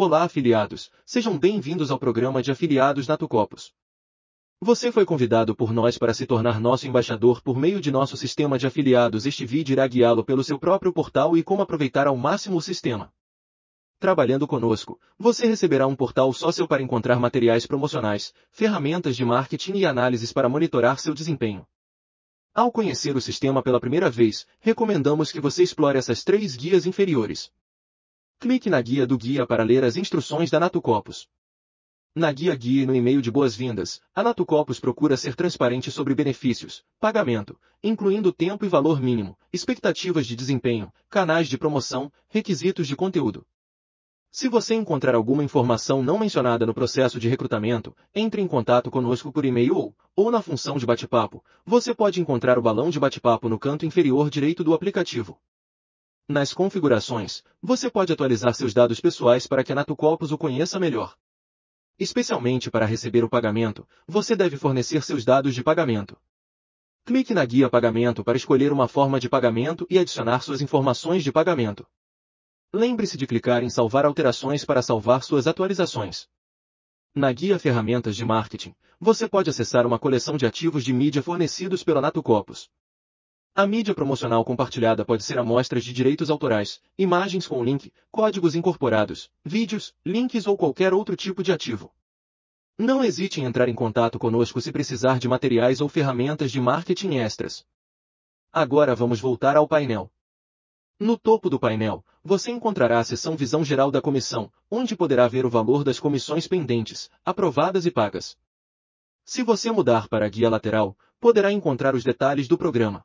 Olá, afiliados! Sejam bem-vindos ao programa de afiliados na Tucopos. Você foi convidado por nós para se tornar nosso embaixador por meio de nosso sistema de afiliados. Este vídeo irá guiá-lo pelo seu próprio portal e como aproveitar ao máximo o sistema. Trabalhando conosco, você receberá um portal só seu para encontrar materiais promocionais, ferramentas de marketing e análises para monitorar seu desempenho. Ao conhecer o sistema pela primeira vez, recomendamos que você explore essas três guias inferiores clique na guia do guia para ler as instruções da Natucopus. Na guia guia e no e-mail de boas-vindas, a Natucopus procura ser transparente sobre benefícios, pagamento, incluindo tempo e valor mínimo, expectativas de desempenho, canais de promoção, requisitos de conteúdo. Se você encontrar alguma informação não mencionada no processo de recrutamento, entre em contato conosco por e-mail ou, ou na função de bate-papo. Você pode encontrar o balão de bate-papo no canto inferior direito do aplicativo. Nas configurações, você pode atualizar seus dados pessoais para que a Natocopos o conheça melhor. Especialmente para receber o pagamento, você deve fornecer seus dados de pagamento. Clique na guia Pagamento para escolher uma forma de pagamento e adicionar suas informações de pagamento. Lembre-se de clicar em Salvar alterações para salvar suas atualizações. Na guia Ferramentas de Marketing, você pode acessar uma coleção de ativos de mídia fornecidos pela Natocopos. A mídia promocional compartilhada pode ser amostras de direitos autorais, imagens com link, códigos incorporados, vídeos, links ou qualquer outro tipo de ativo. Não hesite em entrar em contato conosco se precisar de materiais ou ferramentas de marketing extras. Agora vamos voltar ao painel. No topo do painel, você encontrará a seção Visão Geral da Comissão, onde poderá ver o valor das comissões pendentes, aprovadas e pagas. Se você mudar para a guia lateral, poderá encontrar os detalhes do programa.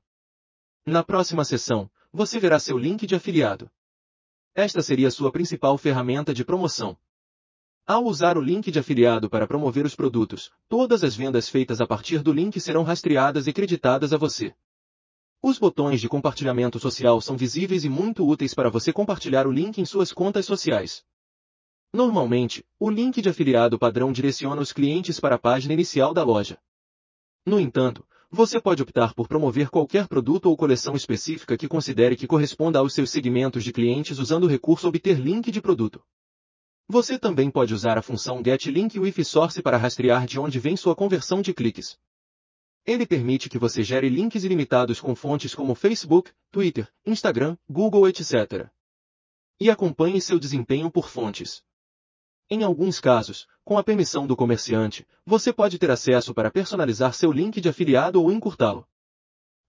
Na próxima sessão, você verá seu link de afiliado. Esta seria sua principal ferramenta de promoção. Ao usar o link de afiliado para promover os produtos, todas as vendas feitas a partir do link serão rastreadas e creditadas a você. Os botões de compartilhamento social são visíveis e muito úteis para você compartilhar o link em suas contas sociais. Normalmente, o link de afiliado padrão direciona os clientes para a página inicial da loja. No entanto, você pode optar por promover qualquer produto ou coleção específica que considere que corresponda aos seus segmentos de clientes usando o recurso Obter Link de Produto. Você também pode usar a função get Link with Source para rastrear de onde vem sua conversão de cliques. Ele permite que você gere links ilimitados com fontes como Facebook, Twitter, Instagram, Google, etc. E acompanhe seu desempenho por fontes. Em alguns casos, com a permissão do comerciante, você pode ter acesso para personalizar seu link de afiliado ou encurtá-lo.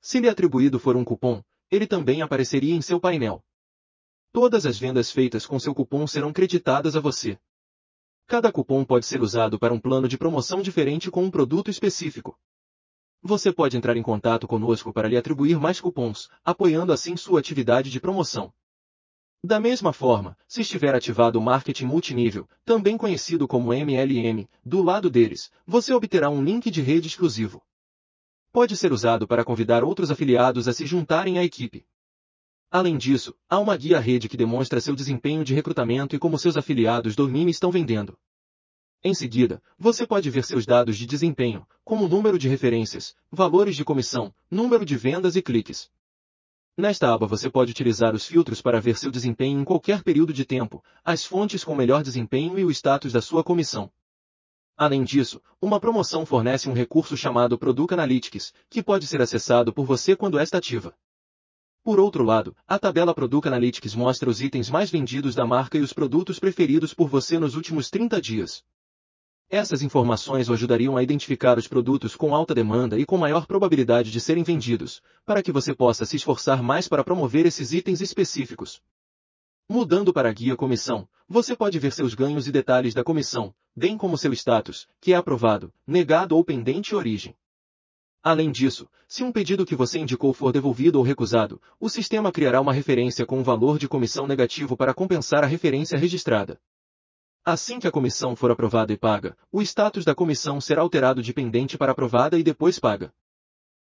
Se lhe atribuído for um cupom, ele também apareceria em seu painel. Todas as vendas feitas com seu cupom serão creditadas a você. Cada cupom pode ser usado para um plano de promoção diferente com um produto específico. Você pode entrar em contato conosco para lhe atribuir mais cupons, apoiando assim sua atividade de promoção. Da mesma forma, se estiver ativado o marketing multinível, também conhecido como MLM, do lado deles, você obterá um link de rede exclusivo. Pode ser usado para convidar outros afiliados a se juntarem à equipe. Além disso, há uma guia rede que demonstra seu desempenho de recrutamento e como seus afiliados do MIME estão vendendo. Em seguida, você pode ver seus dados de desempenho, como número de referências, valores de comissão, número de vendas e cliques. Nesta aba você pode utilizar os filtros para ver seu desempenho em qualquer período de tempo, as fontes com melhor desempenho e o status da sua comissão. Além disso, uma promoção fornece um recurso chamado Product Analytics, que pode ser acessado por você quando esta ativa. Por outro lado, a tabela Product Analytics mostra os itens mais vendidos da marca e os produtos preferidos por você nos últimos 30 dias. Essas informações o ajudariam a identificar os produtos com alta demanda e com maior probabilidade de serem vendidos, para que você possa se esforçar mais para promover esses itens específicos. Mudando para a guia comissão, você pode ver seus ganhos e detalhes da comissão, bem como seu status, que é aprovado, negado ou pendente origem. Além disso, se um pedido que você indicou for devolvido ou recusado, o sistema criará uma referência com um valor de comissão negativo para compensar a referência registrada. Assim que a comissão for aprovada e paga, o status da comissão será alterado de pendente para aprovada e depois paga.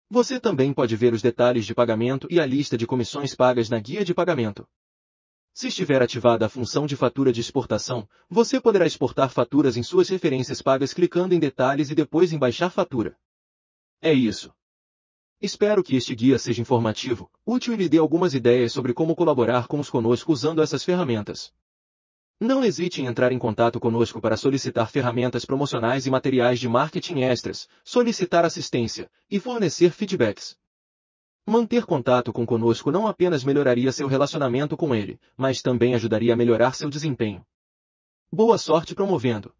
Você também pode ver os detalhes de pagamento e a lista de comissões pagas na guia de pagamento. Se estiver ativada a função de fatura de exportação, você poderá exportar faturas em suas referências pagas clicando em detalhes e depois em baixar fatura. É isso. Espero que este guia seja informativo, útil e lhe dê algumas ideias sobre como colaborar com os conosco usando essas ferramentas. Não hesite em entrar em contato conosco para solicitar ferramentas promocionais e materiais de marketing extras, solicitar assistência e fornecer feedbacks. Manter contato com conosco não apenas melhoraria seu relacionamento com ele, mas também ajudaria a melhorar seu desempenho. Boa sorte promovendo!